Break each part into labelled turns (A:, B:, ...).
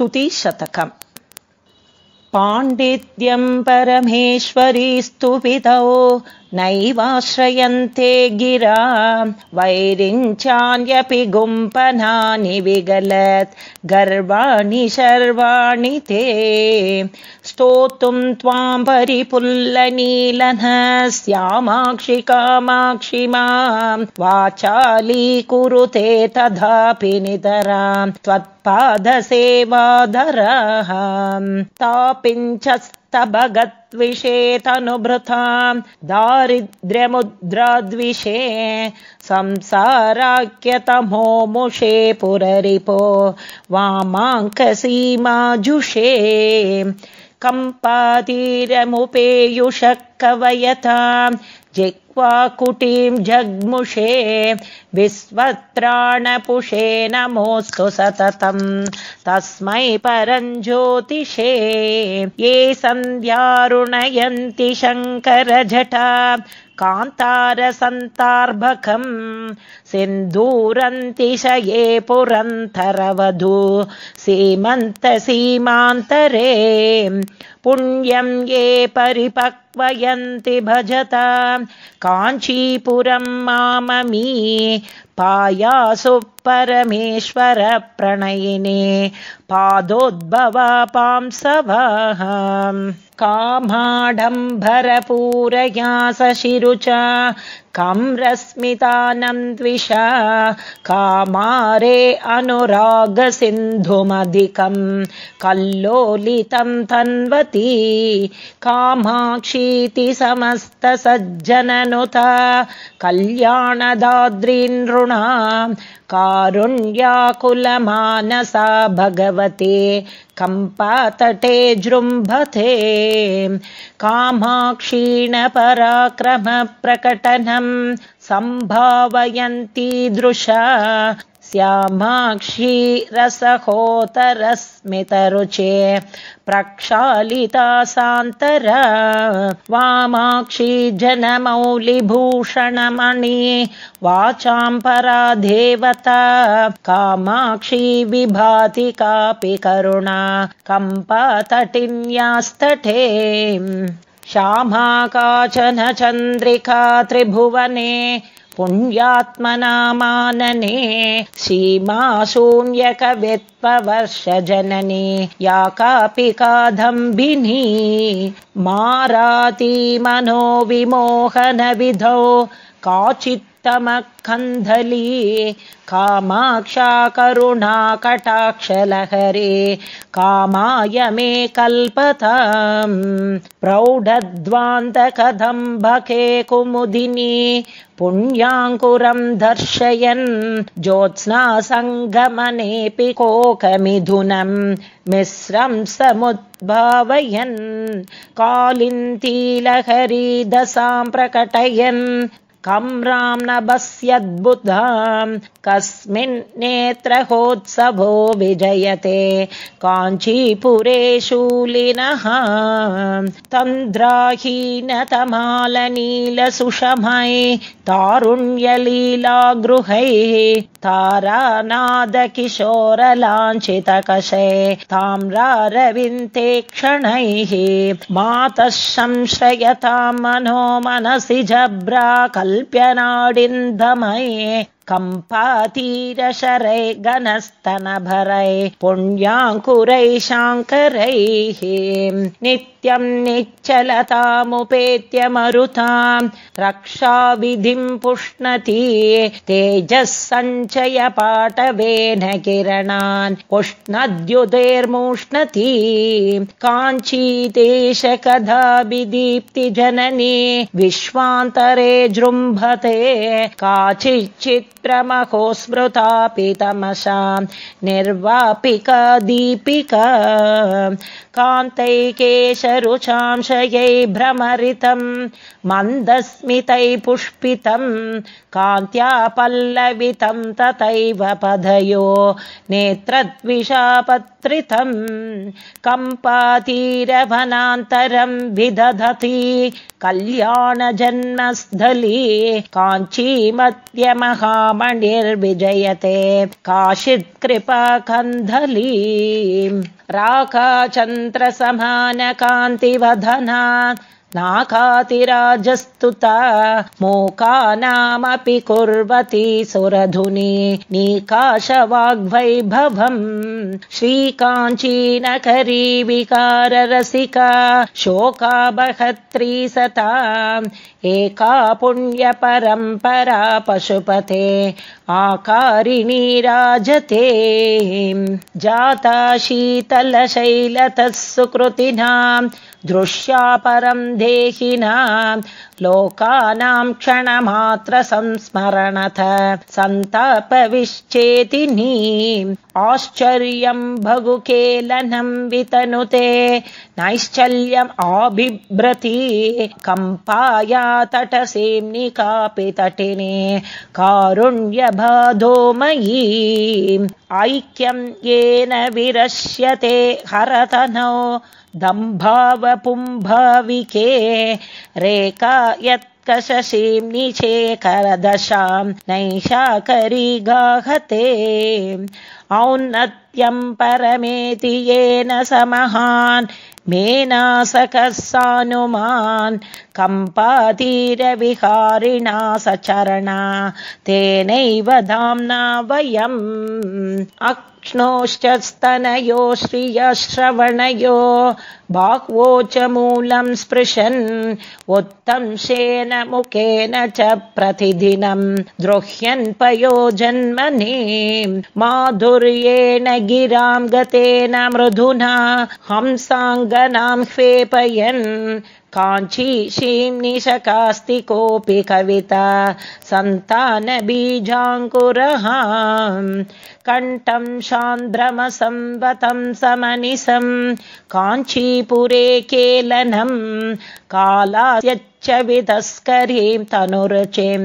A: स्तुतिशतकम् पाण्डित्यम् परमेश्वरी स्तुपितौ नैवाश्रयन्ते गिरा वैरिञ्चान्यपि गुम्पनानि विगलत् गर्वाणि शर्वाणि ते स्तोतुं त्वाम् परिपुल्लनीलनः स्यामाक्षि कामाक्षि वाचाली कुरुते तथापि नितरां तभगद्विषे तनुभृथाम् दारिद्र्यमुद्राद्विषे संसाराख्यतमो मुषे पुररिपो वामाङ्कसीमाजुषे कम्पातीरमुपेयुष कुटीम् जग्मुषे विस्वत्राणपुषे नमोऽस्तु सततम् तस्मै परञ्ज्योतिषे ये सन्ध्यारुणयन्ति शङ्करझटा कान्तारसन्तार्भकम् सिन्धूरन्तिशये पुरन्तरवधू सीमान्तरे पुण्यं ये परिपक्वयन्ति भजता काञ्चीपुरं माममी पायासु परमेश्वरप्रणयिने पादोद्भवा पांसवाः कामाडम्भरपूरया सशिरुचा रस्मितानं द्विषा कामारे अनुरागसिन्धुमधिकम् कल्लोलितं तन्वती कामाक्षीति समस्तसज्जननुता कल्याणदाद्री कारुण्याकुलमानसा भगवते कम्पातटे जृम्भते कामाक्षीणपराक्रमप्रकटनम् दृशा स्यामाक्षी रसहोतरस्मितरुचे प्रक्षालिता सान्तर वामाक्षी जनमौलिभूषणमणि वाचां परा देवता कामाक्षी विभाति कापि करुणा कम्पतटिन्यास्तटे श्यामा काचन चन्द्रिका त्रिभुवने पुण्यात्मनामानने मानने सीमाशून्यकवित्पवर्षजननी या कापि काधम्बिनी मारातीमनोविमोहनविधौ काचित्तमकन्धली कामाक्षा करुणा कटाक्षलहरे, कामाय मे कल्पताम् कुमुदिनी पुण्याङ्कुरम् दर्शयन् ज्योत्स्ना सङ्गमनेऽपि कोकमिथुनम् मिश्रम् समुद्भावयन् कालिन्ती लहरी प्रकटयन् कम्राम् नभस्यद्बुधाम् कस्मिन् नेत्रहोत्सवो विजयते काञ्चीपुरे शूलिनः तन्द्राहीनतमालनीलसुषमै तारुण्यलीलागृहैः तारानादकिशोरलाञ्छितकषे ताम्रारविन्ते क्षणैः मातः मनो मनसि जब्राकल प्यानाटिन्धमै कम्पातीरशरे घनस्तनभरै नित्यं निच्चलतामुपेत्य मरुतां रक्षाविधिं पुष्णति तेजः सञ्चय पाटवेन किरणान् उष्णद्युतेर्मूष्णति काञ्चीदेश कदा विश्वान्तरे जृम्भते काचिच्चित् स्मृतापि तमसाम् निर्वापिकदीपिक कान्तैकेशरुचांशयै भ्रमरितं मन्दस्मितै पुष्पितं कान्त्या पल्लवितं तथैव पदयो नेत्रद्विषापत्रितं कम्पातीरवनान्तरं विदधति कल्याणजन्मस्थली काञ्चीमत्यमः मणिर्विजयते काचित् कृपा कन्धली राकाचन्द्रसमानकान्तिवधना नाकातिराजस्तुता मोकानामपि कुर्वती सुरधुनि नीकाश श्रीकाञ्चीनकरी विकाररसिका शोका बहत्री सता एका पुण्यपरम्परा पशुपते आकारिणी राजते जाता शीतलशैलतः सुकृतिनां दृश्यापरं देहिनां लोकानाम् क्षणमात्रसंस्मरणथ सन्तापविश्चेतिनी आश्चर्यम् भगुकेलनम् वितनुते नैश्चल्यम् आभिव्रती कम्पाया तटसेम्नि कापि तटिने कारुण्यबाधोमयी ऐक्यम् येन विरश्यते हरतनौ दम्भावपुम्भाविके रेखा यत् कशशीं निशेखर नैषा नैषाकरी गाहते औन्नत्यं परमेति येन स महान् मेना सानुमान् कम्पातीरविहारिणा सचरणा तेनैव धाम्ना वयम् क्ष्णोश्च स्तनयो श्रियश्रवणयो बाह्वो च मूलं स्पृशन् शेन मुखेन च प्रतिदिनं द्रोह्यन् पयो जन्मने माधुर्येण गिरां गतेन मृधुना हंसाङ्गनां ह्वेपयन् शीं निशकास्ति कोऽपि कविता सन्तानबीजाङ्कुरः कण्ठं शान्द्रमसम्बतम् समनिसं काञ्चीपुरे केलनं काला यच्च तनुरुचिं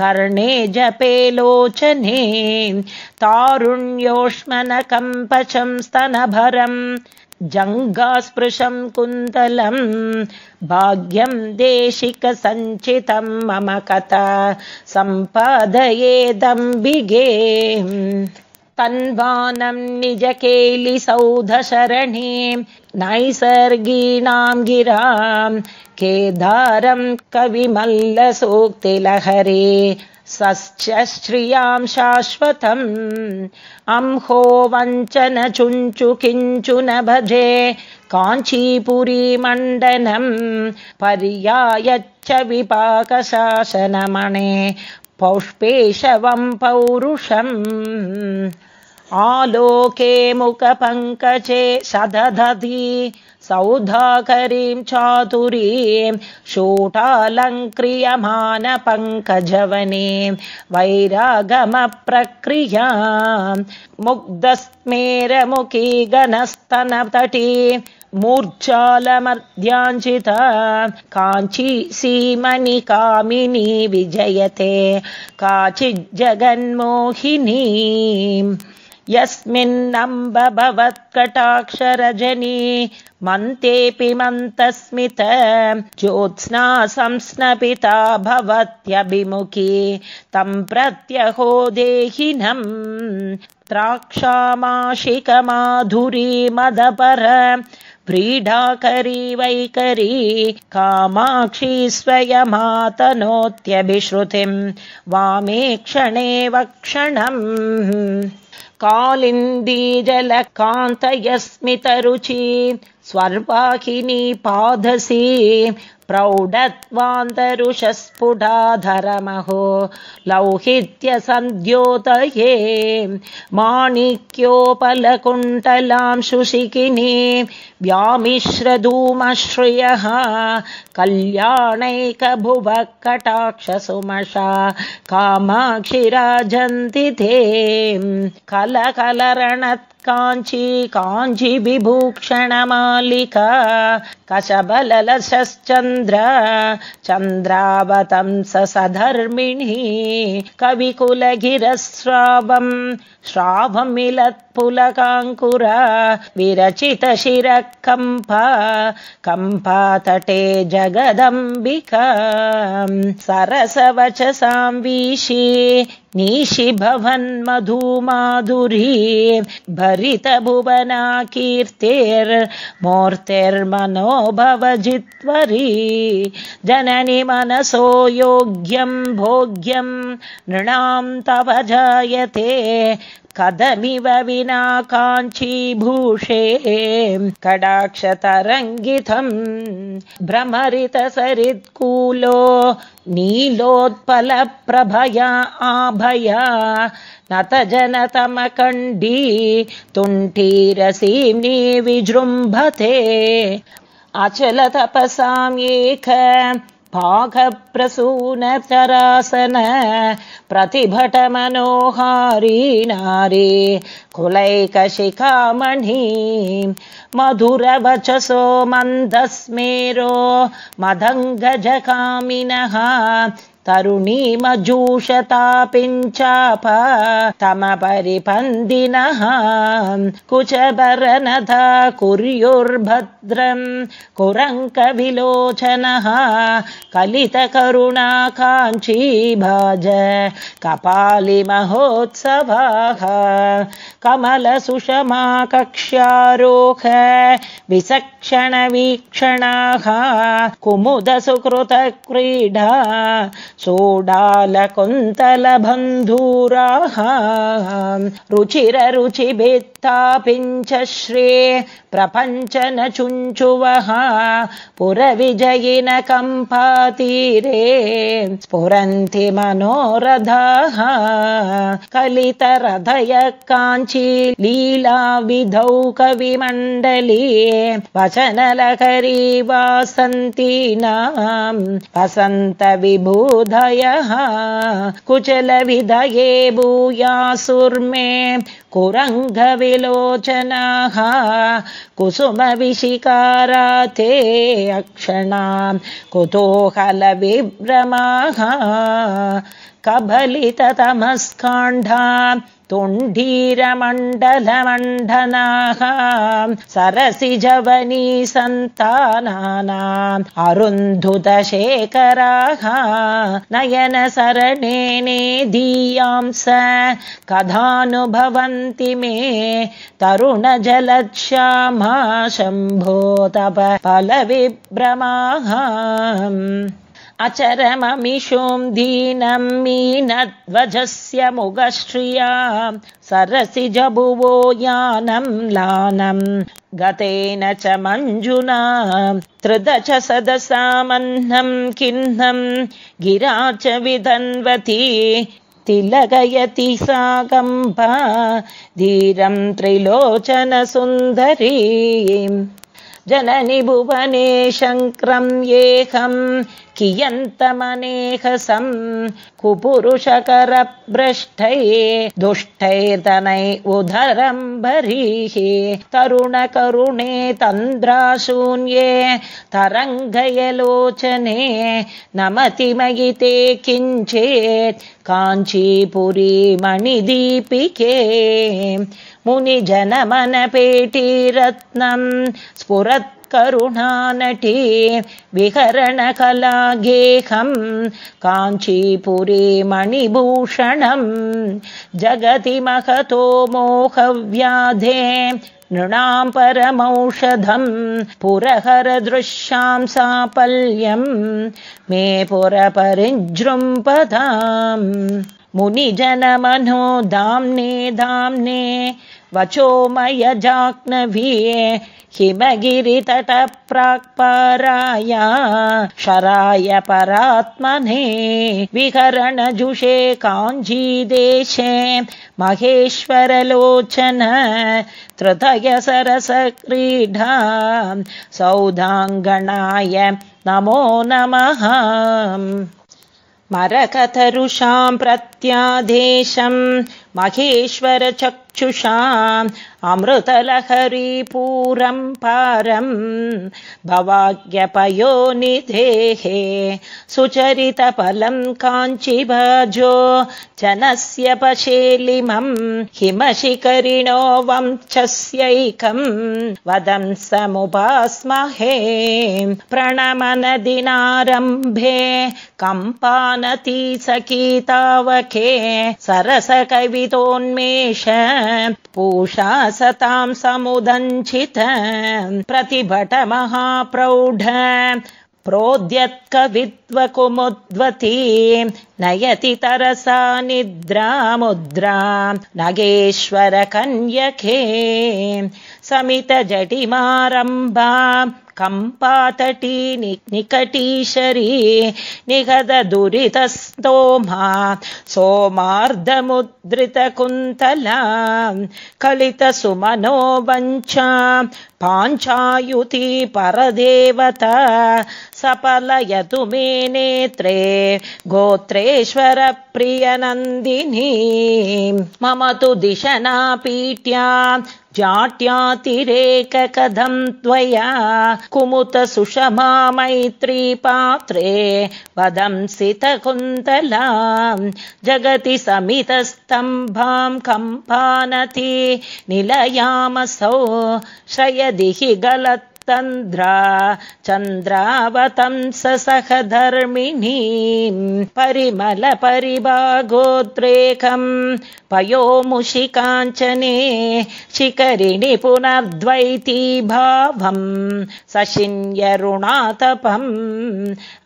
A: कर्णे जपे लोचने तारुण्योष्मनकम्पचं स्तनभरम् जङ्गास्पृशं कुन्तलं भाग्यं देशिकसञ्चितं मम कथा सम्पादयेदम्बिगे तन्वानं निजकेलिसौधशरणे नैसर्गीणां गिरां केदारं कविमल्लसूक्तिलहरे सश्च श्रियां शाश्वतम् अंहो वञ्चन चुञ्चु न भजे काञ्चीपुरीमण्डनम् पर्यायच्च विपाकशासनमणे पुष्पेशवम् पौरुषम् आलोके मुखपङ्कजे सदधति सौधाकरीं चातुरीं शूटालङ्क्रियमानपङ्कजवने वैरागमप्रक्रिया मुग्धस्मेरमुखी गणस्तनतटी मूर्जालमद्याञ्चिता काञ्ची सीमनि कामिनी विजयते काचिज्जगन्मोहिनी यस्मिन्नम्ब भवत्कटाक्षरजनी मन्तेऽपि मन्तस्मित ज्योत्स्ना संस्नपिता भवत्यभिमुखी तं प्रत्यहो देहिनम् त्राक्षामाशिकमाधुरी मदपर व्रीडाकरी वैकरी कामाक्षी स्वयमातनोत्यभिश्रुतिम् वामे क्षणे वक्षणम् कालिन्दीजलकान्तयस्मितरुचि स्वर्पाकिनी पादसी प्रौढत्वान्तरुषस्फुटाधरमहो माणिक्योपलकुण्टलां शुशिकिनी व्यामिश्रधूमश्रियः कल्याणैकभुवकटाक्षसुमषा कामाक्षि राजन्ति ते कलकलरणत् काञ्ची काञ्चीविभूक्षणमालिका विभूक्षणमालिका चन्द्र चन्द्रावतं सधर्मिणि कविकुलगिरस्राम् श्रावमिलत् पुलकाङ्कुरा विरचितशिरः कम्पा तटे जगदम्बिका सरसवचसाम्वीषि नीशि भवन्मधुमाधुरी भरितभुवना कीर्तेर्मूर्तेर्मनो मूर्त्तिर्मनो भवजित्वरी जननि मनसो योग्यं भोग्यं नृणां तव जायते कदमिव विना काञ्चीभूषे कडाक्षतरङ्गितम् भ्रमरितसरित्कूलो नीलोत्पलप्रभया आभया नतजनतमकण्डी जनतमकण्डी तुण्ठीरसीम्नि विजृम्भते पाखप्रसूनचरासन प्रतिभटमनोहारी नारी कुलैकशिखामणि मधुरवचसो मन्दस्मेरो मदङ्गजकामिनः तरुणीमजूषतापिञ्चाप तमपरिपन्दिनः कुचबरनधा कुर्युर्भद्रम् कुरङ्कविलोचनः कलितकरुणा काञ्ची भज कपाली महोत्सवाः कमलसुषमा कक्ष्यारोख विसक्षणवीक्षणाः कुमुद सुकृतक्रीडा सोडालकुन्तलबन्धूराः रुचिररुचिभे पिञ्च श्रे प्रपञ्च न चुञ्चुवः पुरविजयिन कम्पातीरे स्फुरन्ति मनोरथाः कलितरथय काञ्ची लीलाविधौ कविमण्डली वचनलहरी वा सन्तीनाम् वसन्त कुचलविधये भूयासुर्मे कुरङ्गविलोचनाः कुसुमविशिकारा ते अक्षणाम् कभलिततमस्काण्डाम् तुण्डीरमण्डलमण्डनाः सरसिजवनी सन्तानाम् अरुन्धुतशेखराः नयनसरणेनेदीयांस कथानुभवन्ति मे शम्भो तप फलविभ्रमाः अचरममिषोम् दीनं मीनध्वजस्य मुगश्रिया सरसि जभुवो यानं लानं गतेन च मञ्जुना त्रिदच गिरा च विधन्वती तिलगयति धीरं त्रिलोचनसुन्दरी जननि भुवने शङ्क्रं येहं कियन्तमनेहसं कुपुरुषकरभ्रष्टये दुष्टैर्तनै उदरं भरीः तरुणकरुणे तन्द्राशून्ये तरङ्गयलोचने नमतिमयिते किञ्चेत् काञ्चीपुरी मणिदीपिके स्फुरत् रत्नम् स्फुरत्करुणानटी विहरणकलागेहं काञ्चीपुरे मणिभूषणं जगति महतो मोहव्याधे नृणां परमौषधं पुरहरदृश्यां सापल्यं मे पुरपरिजृम्पदाम् मुनिजनमनो दाम्ने दाम्ने वचोमय जाग्न हिमगिरितटप्राक्पराय शराय परात्मने विहरणजुषे काञ्जीदेशे महेश्वरलोचन त्रतय सरसक्रीडा सौधाङ्गणाय नमो नमः मरकतरुषां प्रत्यादेशम् महेश्वर 求上。अमृतलहरीपूरं पारम् भवाग्यपयो निधेः सुचरितफलं काञ्चिभाजो जनस्य पशेलिमं हिमशिखरिणो वंशस्यैकं वदं समुपास्महे प्रणमनदिनारम्भे कम्पानती सखीतावके सरसकवितोन्मेष पूषा सतां समुदञ्चित प्रतिभट महाप्रौढ प्रोद्यत्कवित्वकुमुद्वती नयति तरसा निद्रामुद्रा नगेश्वर कन्यके समितजटिमारम्भा कम्पातटी निकटीशरी निगदुरितस्तोमा सोमार्धमुद्रितकुन्तला कलितसुमनो वञ्चा परदेवता सपलयतु मे नेत्रे गोत्रेश्वरप्रियनन्दिनी मम तु दिशना पीट्या जाट्यातिरेककथं त्वया पात्रे मैत्रीपात्रे वदंसितकुन्तलां जगति समितस्तम्भां कम्पानति निलयामसौ श्रयदिहि गलत् तन्द्रा चन्द्रावतं स सखधर्मिणी परिमलपरिभागोद्रेकम् पयोमुषिकाञ्चने शिखरिणि पुनर्द्वैती भावं सशिन्यरुणातपम्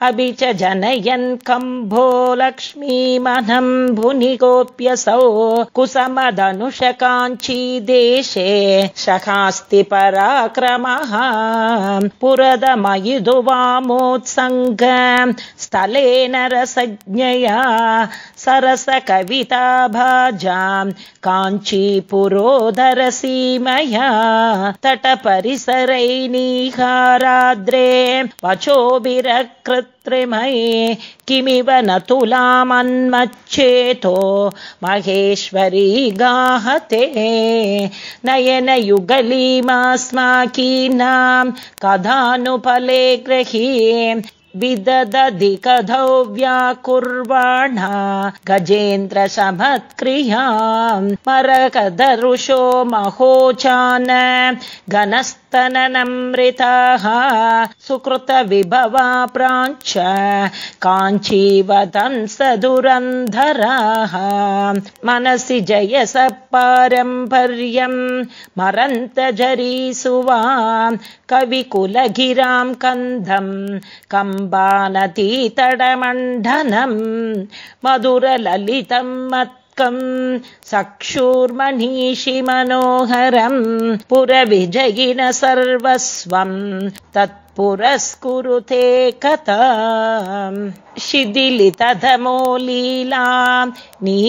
A: अभि च जनयन् कम्भो लक्ष्मीमनं भुनि कुसमदनुषकाञ्ची देशे शखास्ति पराक्रमः पुरदमयिदुवामोत्सङ्ग स्थलेन रसज्ञया सरसकविताभाजाम् काञ्चीपुरोदरसीमया तटपरिसरैनीहाराद्रे वचोभिरकृत्रिमये किमिव न तुलामन्मच्छेतो महेश्वरी गाहते नयनयुगलीमास्माकीनां कदानुफले विदधिकधौ व्याकुर्वाणा गजेन्द्रसमत्क्रियाम् मरकदरुषो महोचान स्तननमृताः सुकृतविभवा प्राञ्च काञ्चीवतं दुरन्धराः मनसि जयस पारम्पर्यम् मरन्त मधुरललितम् सक्षूर्मनीषिमनोहरम् पुरविजयिन सर्वस्वम् तत्पुरस्कुरुते शिथिलितधमो शिदिधमोलीला नीलारविन्दलोचना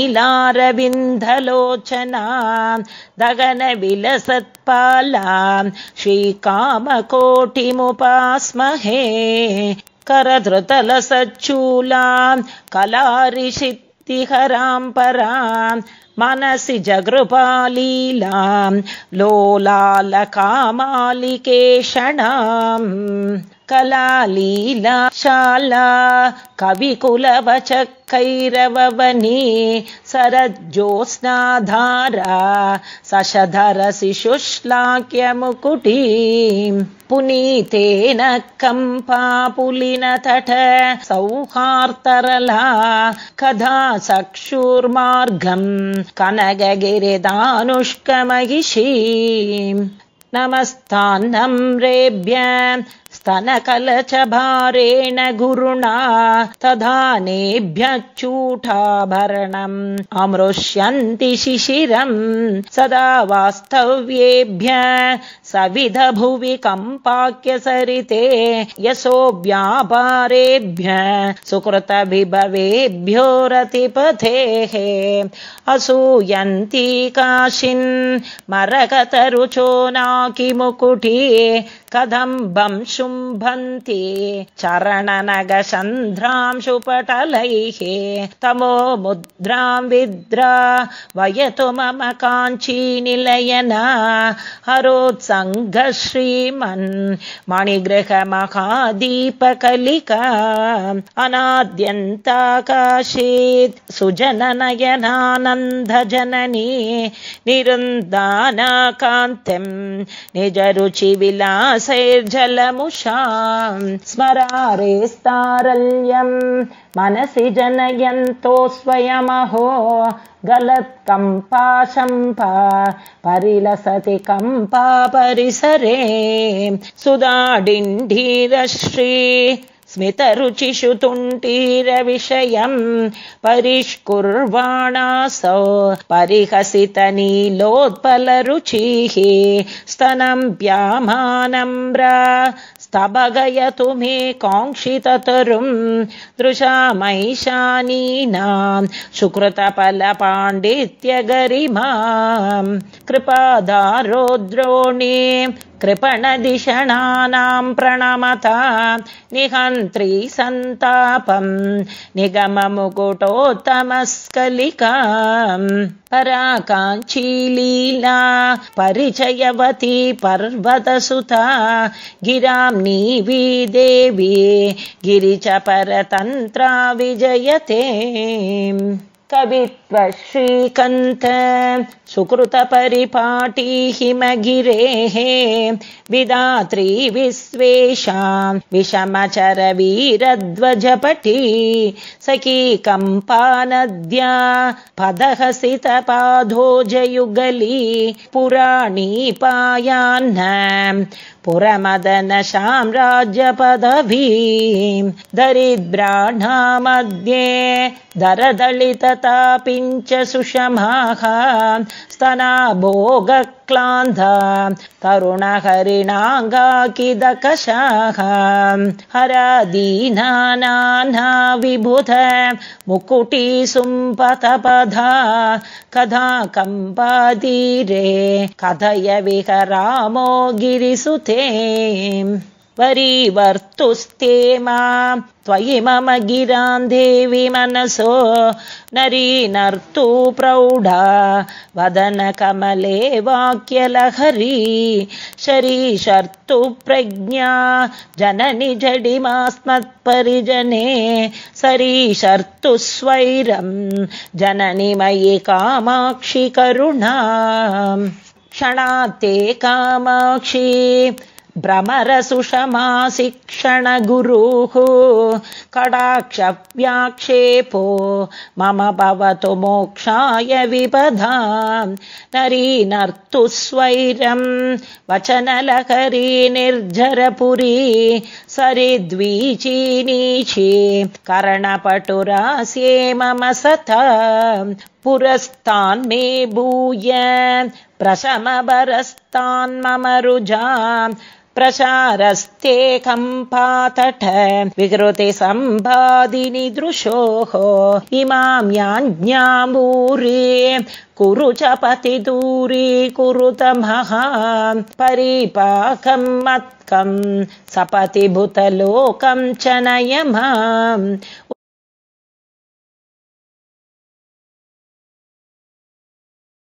A: दगनविलसत्पाला श्रीकामकोटिमुपास्महे करदृतलसच्चूलाम् कलारिषि तिहराम् परां मनसि जगृपालीलां लोलालकामालिके कला शाला कविकुलवचकैरववनी सरज्जोत्स्नाधारा सशधरसि शुश्लाक्यमुकुटी पुनीतेन तट सौहार्तरला कदा चक्षुर्मार्गम् कनगिरिदानुष्कमहिषी नमस्तान्नम् रेभ्य तनकलच गुरुणा तदा चूटाभरणम् अमृष्यन्ति शिशिरम् सदा वास्तव्येभ्य सविध भुवि कम्पाक्यसरिते यशो व्यापारेभ्य सुकृतभिभवेभ्यो रतिपथेः असूयन्ति काशिन् मरकतरुचो नाकिमुकुटी कथम् भन्ति चरणनगसन्ध्रांशुपटलैः तमो मुद्राम् विद्रा वयतु मम काञ्चीनिलयन हरोत्सङ्ग श्रीमन् मणिगृहमहादीपकलिका अनाद्यन्ताकाशीत् सुजननयनानन्दजननी निरुन्दानाकान्तिं निजरुचिविलासैर्जलमुष निजरुचिविलासैर्जलमु स्मरारेस्तारल्यम् मनसि जनयन्तो स्वयमहो गलत्कम्पाशम्पा परिलसति कम्पा परिसरे सुदाडिण्ढीरश्री स्मितरुचिषु तुण्टीरविषयं परिष्कुर्वाणासौ परिहसितनीलोत्पलरुचिः व्यामानम्र सभगयतु मे काङ्क्षितरुम् दृशा मैशानीनाम् सुकृतपलपाण्डित्यगरिमा कृपणदिषणानां प्रणमता निहन्त्री सन्तापं निगममुकुटोत्तमस्कलिका पराकाङ्क्षी लीला परिचयवती पर्वतसुता गिराम् नी देवी परतन्त्रा विजयते कवित्वश्रीकन्थ सुकृतपरिपाटी हिम गिरेः विदात्री विश्वेषाम् विषमचरवीरध्वजपटी सखीकम्पानद्या पदहसितपादोजयुगली पुराणी पायान्नाम् पुरमदनशाम्राज्यपदभीम् दरिद्राह्णा मध्ये दरदलिततापिञ्च सुषमाः स्तना तरुणहरिणाङ्गाकिदकशाः हरा विबुध मुकुटी सुम्पतपधा कदा कम्पादीरे कथय विहरामो गिरिसुते वरीवर्तुस्तेमा त्वयि मम गिरां देवि मनसो नरी नर्तु प्रौढा वदनकमले वाक्यलहरी शरीशर्तु प्रज्ञा जननि जडिमास्मत्परिजने शरीशर्तु स्वैरं जननि मयि कामाक्षि करुणा क्षणाते कामाक्षी भ्रमरसुषमाशिक्षणगुरुः कडाक्षव्याक्षेपो मम भवतु मोक्षाय विपधा नरी नर्तुस्वैरम् वचनलकरी निर्झरपुरी सरिद्वीचीनीची करणपटुरास्ये मम सता मे भूय प्रशमबरस्तान् मम रुजा कम्पातट विकृति सम्पादिनि दृशोः इमां याञ्ज्ञा कुरु च पति दूरी कुरुतमः परिपाकं मत्कं सपति भूतलोकम् च